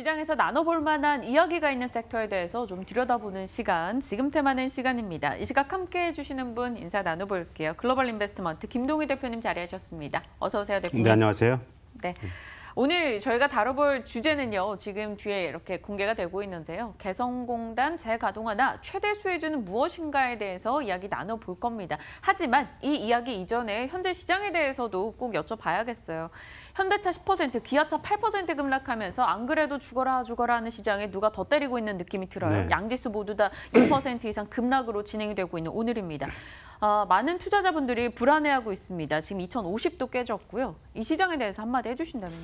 시장에서 나눠볼 만한 이야기가 있는 섹터에 대해서 좀 들여다보는 시간, 지금 테마는 시간입니다. 이 시각 함께해 주시는 분 인사 나눠볼게요. 글로벌 인베스트먼트 김동희 대표님 자리하셨습니다. 어서 오세요, 대표님. 네, 안녕하세요. 네. 네. 오늘 저희가 다뤄볼 주제는요. 지금 뒤에 이렇게 공개가 되고 있는데요. 개성공단 재가동화나 최대 수혜주는 무엇인가에 대해서 이야기 나눠볼 겁니다. 하지만 이 이야기 이전에 현재 시장에 대해서도 꼭 여쭤봐야겠어요. 현대차 10%, 기아차 8% 급락하면서 안 그래도 죽어라 죽어라 하는 시장에 누가 더 때리고 있는 느낌이 들어요. 네. 양지수 모두 다 6% 이상 급락으로 진행이 되고 있는 오늘입니다. 어, 많은 투자자분들이 불안해하고 있습니다. 지금 2050도 깨졌고요. 이 시장에 대해서 한마디 해주신다면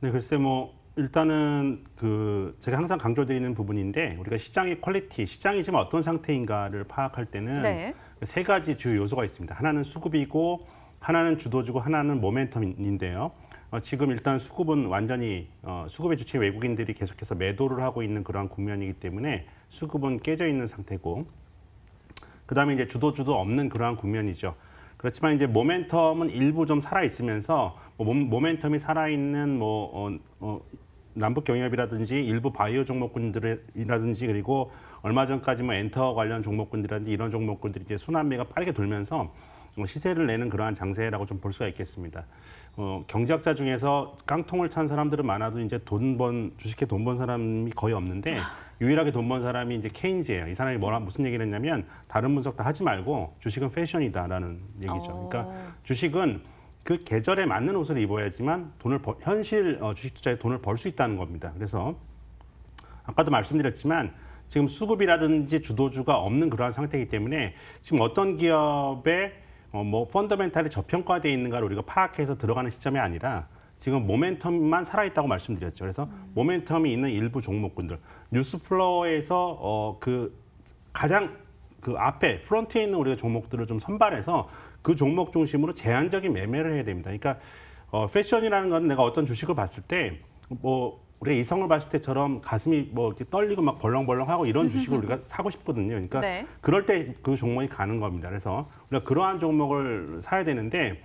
네, 글쎄 뭐 일단은 그 제가 항상 강조드리는 부분인데 우리가 시장의 퀄리티, 시장이 지금 어떤 상태인가를 파악할 때는 네. 세 가지 주요 요소가 있습니다. 하나는 수급이고 하나는 주도주고 하나는 모멘텀인데요. 어, 지금 일단 수급은 완전히 어, 수급의 주체 외국인들이 계속해서 매도를 하고 있는 그러 국면이기 때문에 수급은 깨져 있는 상태고 그다음에 이제 주도주도 없는 그러한 국면이죠. 그렇지만 이제 모멘텀은 일부 좀 살아 있으면서 뭐 모멘텀이 살아 있는 뭐 어, 어, 남북 경협이라든지 일부 바이오 종목군들이라든지 그리고 얼마 전까지 뭐 엔터 관련 종목군들이라든지 이런 종목군들이 이제 순환매가 빠르게 돌면서 시세를 내는 그러한 장세라고 좀 볼 수가 있겠습니다. 어, 경제학자 중에서 깡통을 찬 사람들은 많아도 이제 돈 번 주식에 돈 번 사람이 거의 없는데 아. 유일하게 돈 번 사람이 이제 케인즈예요. 이 사람이 뭐라 무슨 얘기를 했냐면 다른 분석 다 하지 말고 주식은 패션이다라는 얘기죠. 어. 그러니까 주식은 그 계절에 맞는 옷을 입어야지만 돈을 버, 현실 어, 주식 투자에 돈을 벌 수 있다는 겁니다. 그래서 아까도 말씀드렸지만 지금 수급이라든지 주도주가 없는 그러한 상태이기 때문에 지금 어떤 기업의 어, 뭐 펀더멘탈이 저평가돼 있는가를 우리가 파악해서 들어가는 시점이 아니라 지금 모멘텀만 살아있다고 말씀드렸죠. 그래서 모멘텀이 있는 일부 종목군들 뉴스플로어에서 어, 그 가장 그 앞에 프론트에 있는 우리가 종목들을 좀 선발해서 그 종목 중심으로 제한적인 매매를 해야 됩니다. 그러니까 어, 패션이라는 건 내가 어떤 주식을 봤을 때뭐 우리 이성을 봤을 때처럼 가슴이 뭐 이렇게 떨리고 막 벌렁벌렁하고 이런 주식을 우리가 사고 싶거든요. 그러니까 네. 그럴 때 그 종목이 가는 겁니다. 그래서 우리가 그러한 종목을 사야 되는데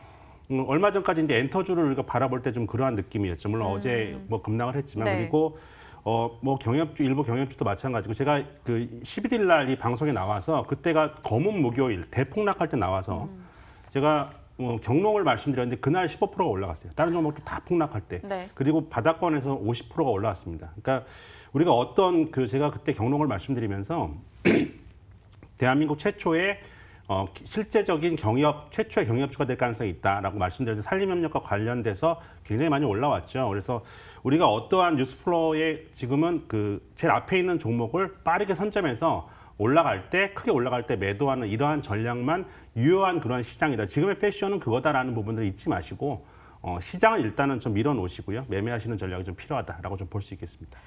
음, 얼마 전까지 이제 엔터주를 우리가 바라볼 때 좀 그러한 느낌이었죠. 물론 음. 어제 뭐 급락을 했지만 네. 그리고 어, 뭐 경협주, 일부 경협주도 마찬가지고 제가 그 11일 날 이 방송에 나와서 그때가 검은 목요일 대폭락할 때 나와서 음. 제가 어, 경로를 말씀드렸는데 그날 15%가 올라갔어요. 다른 종목도 다 폭락할 때. 네. 그리고 바닥권에서 50%가 올라왔습니다. 그러니까 우리가 어떤 그 제가 그때 경로를 말씀드리면서 대한민국 최초의 어, 실제적인 경협 최초의 경협주가 될 가능성이 있다라고 말씀드렸는데 산림협력과 관련돼서 굉장히 많이 올라왔죠. 그래서 우리가 어떠한 뉴스플로어에 지금은 그 제일 앞에 있는 종목을 빠르게 선점해서 올라갈 때 크게 올라갈 때 매도하는 이러한 전략만 유효한 그런 시장이다. 지금의 패션은 그거다라는 부분들 잊지 마시고 어, 시장은 일단은 좀 밀어놓으시고요. 매매하시는 전략이 좀 필요하다라고 좀 볼 수 있겠습니다.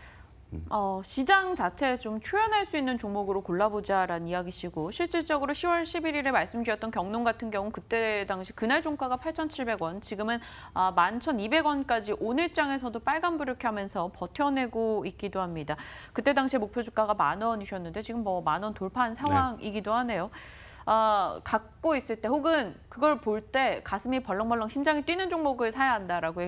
어, 시장 자체에 좀 초연할 수 있는 종목으로 골라보자라는 이야기시고 실질적으로 10월 11일에 말씀드렸던 경론 같은 경우 는 그때 당시 그날 종가가 8,700원, 지금은 아, 11,200원까지 오늘장에서도 빨간불을 켜면서 버텨내고 있기도 합니다. 그때 당시 목표 주가가 만 원이셨는데 지금 뭐 만 원 돌파한 네. 상황이기도 하네요. 네. 어, 갖고 있을 때 혹은 그걸 볼 때 가슴이 벌렁벌렁 심장이 뛰는 종목을 사야 한다라고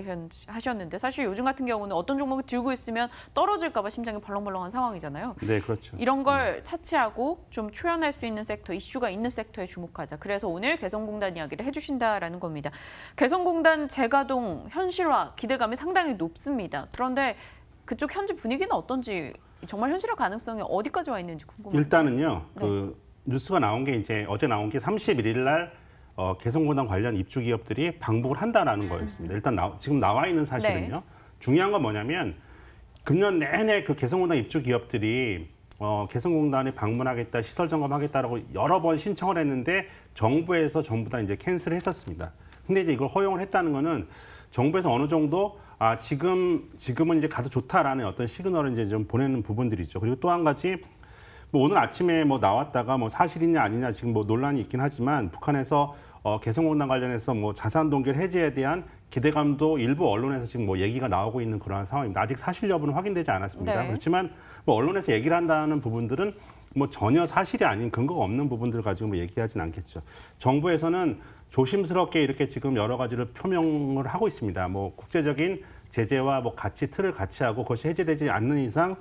하셨는데 사실 요즘 같은 경우는 어떤 종목을 들고 있으면 떨어질까 봐 심장이 벌렁벌렁한 상황이잖아요. 네, 그렇죠. 이런 걸 음. 차치하고 좀 초연할 수 있는 섹터, 이슈가 있는 섹터에 주목하자. 그래서 오늘 개성공단 이야기를 해주신다라는 겁니다. 개성공단 재가동 현실화 기대감이 상당히 높습니다. 그런데 그쪽 현지 분위기는 어떤지 정말 현실화 가능성이 어디까지 와 있는지 궁금합니다. 일단은요. 네. 그 뉴스가 나온 게 이제 어제 나온 게 31일 날 어, 개성공단 관련 입주 기업들이 방북을 한다라는 거였습니다. 일단 나, 지금 나와 있는 사실은요. 네. 중요한 건 뭐냐면 금년 내내 그 개성공단 입주 기업들이 어, 개성공단에 방문하겠다, 시설 점검하겠다라고 여러 번 신청을 했는데 정부에서 전부 다 이제 캔슬을 했었습니다. 근데 이제 이걸 허용을 했다는 거는 정부에서 어느 정도 아 지금 지금은 이제 가도 좋다라는 어떤 시그널을 이제 좀 보내는 부분들이죠. 있 그리고 또 한 가지 뭐 오늘 아침에 뭐 나왔다가 뭐 사실이냐 아니냐 지금 뭐 논란이 있긴 하지만 북한에서 어, 개성공단 관련해서 뭐 자산 동결 해제에 대한 기대감도 일부 언론에서 지금 뭐 얘기가 나오고 있는 그러한 상황입니다. 아직 사실 여부는 확인되지 않았습니다. 네. 그렇지만 뭐 언론에서 얘기를 한다는 부분들은 뭐 전혀 사실이 아닌 근거가 없는 부분들 가지고 뭐 얘기하진 않겠죠. 정부에서는 조심스럽게 이렇게 지금 여러 가지를 표명을 하고 있습니다. 뭐 국제적인 제재와 뭐 같이 틀을 같이 하고 그것이 해제되지 않는 이상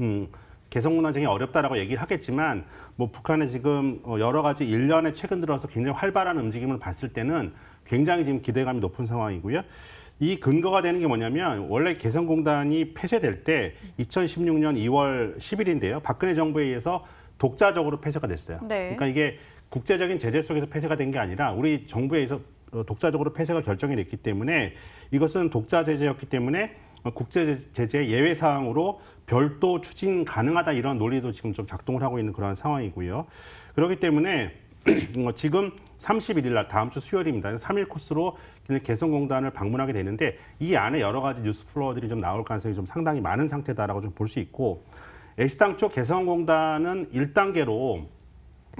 음, 개성문화쟁이 어렵다라고 얘기를 하겠지만 뭐 북한의 지금 어, 여러 가지 일련의 최근 들어서 굉장히 활발한 움직임을 봤을 때는 굉장히 지금 기대감이 높은 상황이고요. 이 근거가 되는 게 뭐냐면 원래 개성공단이 폐쇄될 때 2016년 2월 10일인데요. 박근혜 정부에 의해서 독자적으로 폐쇄가 됐어요. 네. 그러니까 이게 국제적인 제재 속에서 폐쇄가 된 게 아니라 우리 정부에 의해서 어, 독자적으로 폐쇄가 결정이 됐기 때문에 이것은 독자 제재였기 때문에 어, 국제 제재 예외 사항으로 별도 추진 가능하다 이런 논리도 지금 좀 작동을 하고 있는 그런 상황이고요. 그렇기 때문에 뭐 지금 31일 날 다음 주 수요일입니다. 3일 코스로 개성공단을 방문하게 되는데 이 안에 여러 가지 뉴스 플로어들이 좀 나올 가능성이 좀 상당히 많은 상태다라고 좀 볼 수 있고 애시당 초 개성공단은 1단계로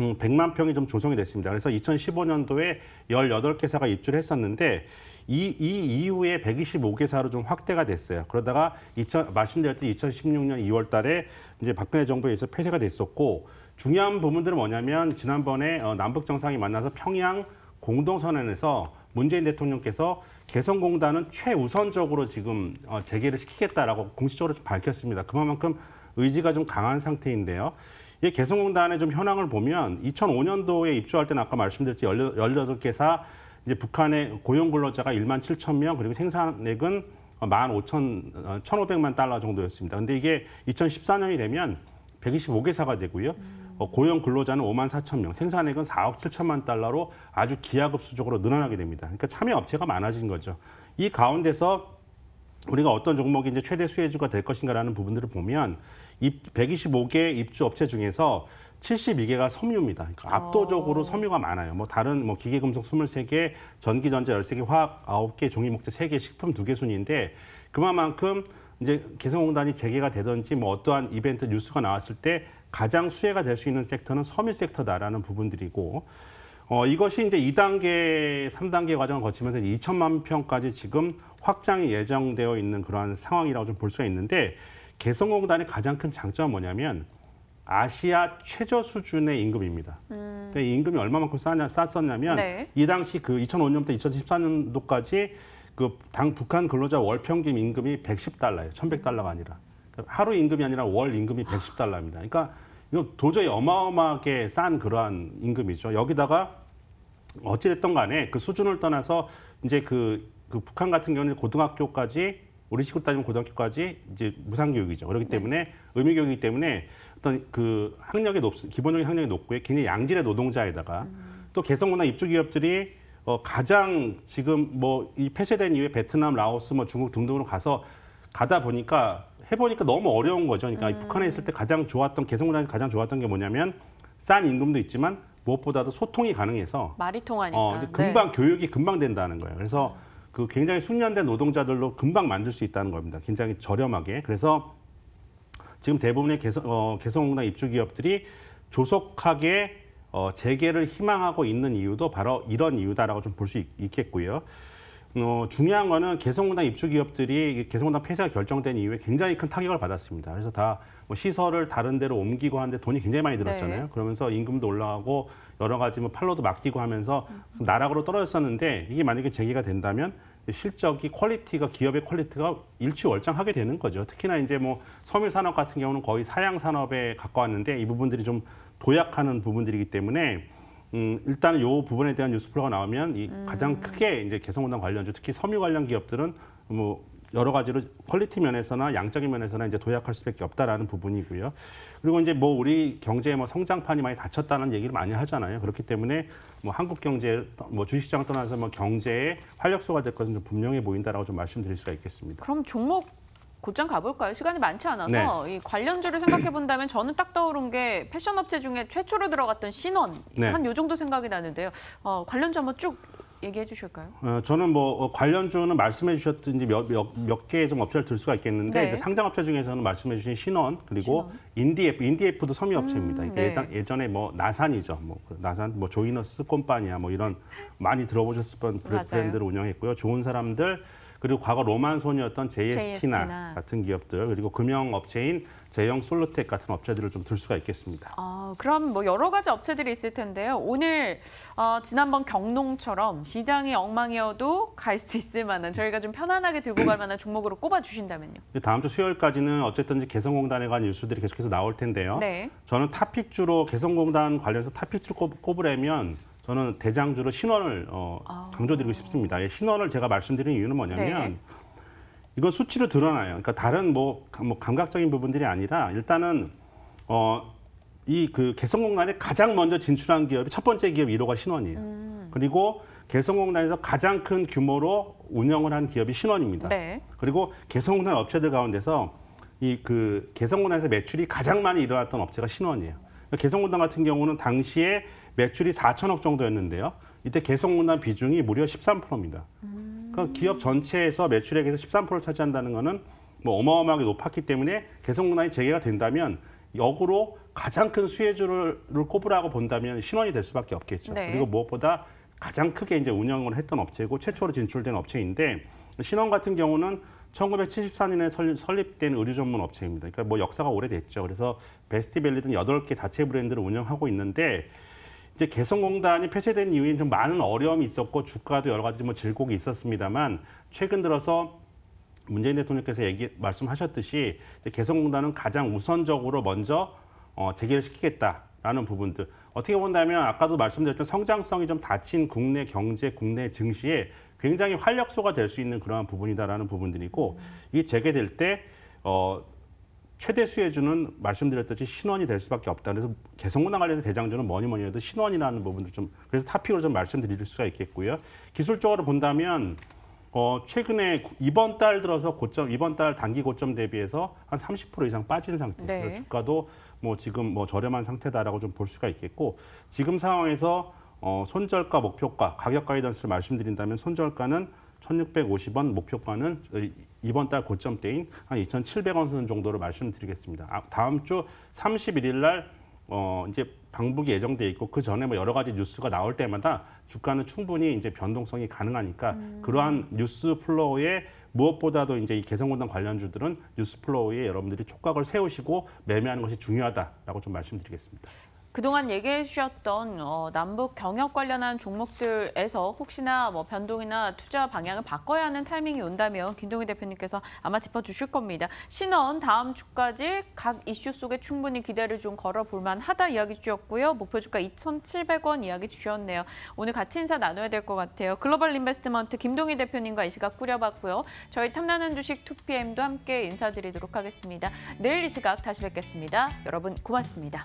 음, 100만 평이 좀 조성이 됐습니다. 그래서 2015년도에 18개사가 입주를 했었는데 이, 이 이후에 125개사로 좀 확대가 됐어요. 그러다가 2000, 말씀드렸듯이 2016년 2월 달에 이제 박근혜 정부에 의해서 폐쇄가 됐었고 중요한 부분들은 뭐냐면 지난번에 어, 남북 정상이 만나서 평양 공동선언에서 문재인 대통령께서 개성공단은 최우선적으로 지금 어, 재개를 시키겠다라고 공식적으로 좀 밝혔습니다. 그만큼 의지가 좀 강한 상태인데요. 이 개성공단의 좀 현황을 보면 2005년도에 입주할 때는 아까 말씀드렸듯이 18개사 이제 북한의 고용 근로자가 1만 7천 명 그리고 생산액은 1만 5천 1,500만 달러 정도였습니다. 근데 이게 2014년이 되면 125개사가 되고요. 음. 어, 고용 근로자는 5만 4천 명, 생산액은 4억 7천만 달러로 아주 기하급수적으로 늘어나게 됩니다. 그러니까 참여 업체가 많아진 거죠. 이 가운데서 우리가 어떤 종목이 이제 최대 수혜주가 될 것인가라는 부분들을 보면 125개 입주 업체 중에서 72개가 섬유입니다. 그러니까 어. 압도적으로 섬유가 많아요. 뭐 다른 뭐 기계금속 23개, 전기전자 13개, 화학 9개, 종이목재 3개, 식품 2개 순인데 그만큼 이제 개성공단이 재개가 되든지 뭐 어떠한 이벤트 뉴스가 나왔을 때 가장 수혜가 될 수 있는 섹터는 섬유 섹터다라는 부분들이고 어, 이것이 이제 2단계, 3단계 과정을 거치면서 2천만 평까지 지금 확장이 예정되어 있는 그러한 상황이라고 좀 볼 수가 있는데 개성공단의 가장 큰 장점은 뭐냐면 아시아 최저 수준의 임금입니다. 음. 임금이 얼마만큼 싸냐, 쌌었냐면 네. 이 당시 그 2005년부터 2014년도까지 그 당 북한 근로자 월 평균 임금이 110달러예요. 1,100달러가 아니라 그러니까 하루 임금이 아니라 월 임금이 110달러입니다. 그러니까 이거 도저히 어마어마하게 싼 그러한 임금이죠. 여기다가 어찌됐던 간에 그 수준을 떠나서 이제 그, 그 북한 같은 경우는 고등학교까지 우리 식으로 따지면 고등학교까지 이제 무상교육이죠. 그렇기 네. 때문에 의무교육이기 때문에 어떤 그 학력이 높, 기본적인 학력이 높고요. 굉장히 양질의 노동자에다가 음. 또 개성문화 입주기업들이 어, 가장 지금 뭐이 폐쇄된 이후에 베트남, 라오스, 뭐 중국 등등으로 가서 가다 보니까 해보니까 너무 어려운 거죠. 그러니까 음. 북한에 있을 때 가장 좋았던 개성문화에서 가장 좋았던 게 뭐냐면 싼 임금도 있지만 무엇보다도 소통이 가능해서 말이 통하니까 어, 금방 네. 교육이 금방 된다는 거예요. 그래서 음. 그 굉장히 숙련된 노동자들로 금방 만들 수 있다는 겁니다. 굉장히 저렴하게. 그래서 지금 대부분의 개성, 어, 개성공단 입주 기업들이 조속하게 어, 재개를 희망하고 있는 이유도 바로 이런 이유다라고 좀 볼 수 있겠고요. 어, 중요한 거는 개성공단 입주 기업들이 개성공단 폐쇄가 결정된 이후에 굉장히 큰 타격을 받았습니다. 그래서 다 뭐 시설을 다른 데로 옮기고 하는데 돈이 굉장히 많이 들었잖아요. 네. 그러면서 임금도 올라가고 여러 가지 뭐 팔로도 맡기고 하면서 나락으로 떨어졌었는데 이게 만약에 재개가 된다면 실적이 퀄리티가 기업의 퀄리티가 일취월장하게 되는 거죠. 특히나 이제 뭐 섬유 산업 같은 경우는 거의 사양 산업에 가까웠는데 이 부분들이 좀 도약하는 부분들이기 때문에 음, 일단 요 부분에 대한 뉴스플로가 나오면 이 가장 크게 이제 개성공단 관련주 특히 섬유 관련 기업들은 뭐 여러 가지로 퀄리티 면에서나 양적인 면에서나 이제 도약할 수밖에 없다라는 부분이고요. 그리고 이제 뭐 우리 경제에뭐 성장판이 많이 닫혔다는 얘기를 많이 하잖아요. 그렇기 때문에 뭐 한국 경제 뭐주식시장 떠나서 뭐 경제의 활력소가 될 것은 좀 분명해 보인다라고 좀 말씀드릴 수가 있겠습니다. 그럼 종목 곧장 가볼까요? 시간이 많지 않아서 네. 이 관련주를 생각해 본다면 저는 딱 떠오른 게 패션 업체 중에 최초로 들어갔던 신원 네. 한요 정도 생각이 나는데요. 어, 관련주 한번 쭉 얘기해 주실까요? 어, 저는 뭐 어, 관련주는 말씀해 주셨든지 몇 몇 개 좀 업체를 들 수가 있겠는데 네. 상장 업체 중에서는 말씀해 주신 신원 그리고 인디에프 인디에프도 섬유 업체입니다. 음, 네. 예전, 예전에 뭐 나산이죠. 뭐 그 나산 뭐 조이너스 콤파니아 뭐 이런 많이 들어보셨을 뻔 브랜드를 운영했고요. 좋은 사람들 그리고 과거 로만 손이었던 JST나, j 나 같은 기업들 그리고 금융 업체인 제형 솔로텍 같은 업체들을 좀 들 수가 있겠습니다. 아, 그럼 뭐 여러 가지 업체들이 있을 텐데요. 오늘 어, 지난번 경농처럼 시장이 엉망이어도 갈 수 있을 만한 저희가 좀 편안하게 들고 갈 만한 종목으로 꼽아 주신다면요. 다음 주 수요일까지는 어쨌든 개성공단에 관한 뉴스들이 계속해서 나올 텐데요. 네. 저는 탑픽주로 개성공단 관련해서 탑픽주로 꼽, 꼽으려면 저는 대장주로 신원을 어, 아. 강조드리고 싶습니다. 예, 신원을 제가 말씀드린 이유는 뭐냐면 네. 이건 수치로 드러나요. 그러니까 다른 뭐, 뭐 감각적인 부분들이 아니라 일단은 어, 이 그 개성공단에 가장 먼저 진출한 기업이 첫 번째 기업 1호가 신원이에요. 음. 그리고 개성공단에서 가장 큰 규모로 운영을 한 기업이 신원입니다. 네. 그리고 개성공단 업체들 가운데서 이 그 개성공단에서 매출이 가장 많이 일어났던 업체가 신원이에요. 그러니까 개성공단 같은 경우는 당시에 매출이 4천억 정도였는데요. 이때 개성공단 비중이 무려 13%입니다. 음. 그 기업 전체에서 매출액에서 13%를 차지한다는 것은 뭐 어마어마하게 높았기 때문에 개성공단이 재개가 된다면 역으로 가장 큰 수혜주를 꼽으라고 본다면 신원이 될 수밖에 없겠죠. 네. 그리고 무엇보다 가장 크게 이제 운영을 했던 업체고 최초로 진출된 업체인데 신원 같은 경우는 1974년에 설립된 의류 전문 업체입니다. 그러니까 뭐 역사가 오래됐죠. 그래서 베스티벨리 등 여덟 개 자체 브랜드를 운영하고 있는데 이제 개성공단이 폐쇄된 이후인좀 많은 어려움이 있었고 주가도 여러 가지 뭐 질곡이 있었습니다만 최근 들어서 문재인 대통령께서 얘기 말씀하셨듯이 개성공단은 가장 우선적으로 먼저 어, 재개를 시키겠다라는 부분들 어떻게 본다면 아까도 말씀드렸던 성장성이 좀 닫힌 국내 경제 국내 증시에 굉장히 활력소가 될 수 있는 그러한 부분이다라는 부분들이고 이 재개될 때 어, 최대 수혜주는 말씀드렸듯이 신원이 될 수밖에 없다. 그래서 개성문화 관련된 대장주는 뭐니 뭐니 해도 신원이라는 부분도 좀 그래서 타픽으로좀 말씀드릴 수가 있겠고요. 기술적으로 본다면 어, 최근에 이번 달 들어서 고점, 이번 달 단기 고점 대비해서 한 30% 이상 빠진 상태. 네. 주가도 뭐 지금 뭐 저렴한 상태다라고 좀 볼 수가 있겠고 지금 상황에서 어, 손절가 목표가 가격 가이던스를 말씀드린다면 손절가는 1,650원 목표가는 이번 달고점때인한 2,700원 선 정도로 말씀드리겠습니다. 아, 다음 주 31일 날 어, 이제 방북이 예정돼 있고 그 전에 뭐 여러 가지 뉴스가 나올 때마다 주가는 충분히 이제 변동성이 가능하니까 음. 그러한 뉴스 플로우에 무엇보다도 이제 이 개성공단 관련주들은 뉴스 플로우에 여러분들이 촉각을 세우시고 매매하는 것이 중요하다라고 좀 말씀드리겠습니다. 그동안 얘기해 주셨던 어, 남북 경협 관련한 종목들에서 혹시나 뭐 변동이나 투자 방향을 바꿔야 하는 타이밍이 온다면 김동희 대표님께서 아마 짚어주실 겁니다. 신원 다음 주까지 각 이슈 속에 충분히 기대를 좀 걸어볼 만하다 이야기 주셨고요. 목표 주가 2,700원 이야기 주셨네요. 오늘 같이 인사 나눠야 될 것 같아요. 글로벌 인베스트먼트 김동희 대표님과 이 시각 꾸려봤고요. 저희 탐나는 주식 2PM도 함께 인사드리도록 하겠습니다. 내일 이 시각 다시 뵙겠습니다. 여러분 고맙습니다.